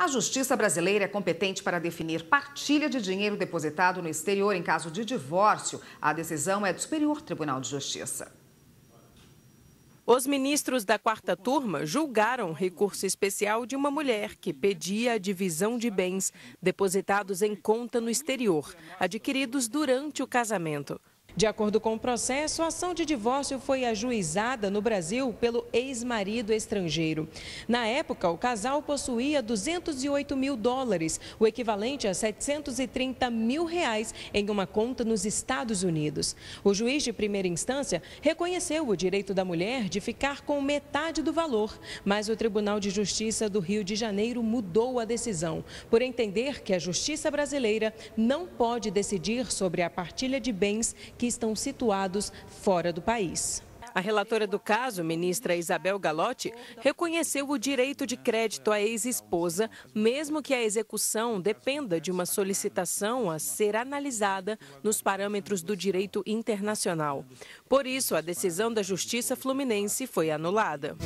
A justiça brasileira é competente para definir partilha de dinheiro depositado no exterior em caso de divórcio. A decisão é do Superior Tribunal de Justiça. Os ministros da quarta turma julgaram recurso especial de uma mulher que pedia a divisão de bens depositados em conta no exterior, adquiridos durante o casamento. De acordo com o processo, a ação de divórcio foi ajuizada no Brasil pelo ex-marido estrangeiro. Na época, o casal possuía 208 mil dólares, o equivalente a 730 mil reais, em uma conta nos Estados Unidos. O juiz de primeira instância reconheceu o direito da mulher de ficar com metade do valor, mas o Tribunal de Justiça do Rio de Janeiro mudou a decisão, por entender que a justiça brasileira não pode decidir sobre a partilha de bens que estão situados fora do país. A relatora do caso, ministra Isabel Galotti, reconheceu o direito de crédito à ex-esposa, mesmo que a execução dependa de uma solicitação a ser analisada nos parâmetros do direito internacional. Por isso, a decisão da Justiça Fluminense foi anulada.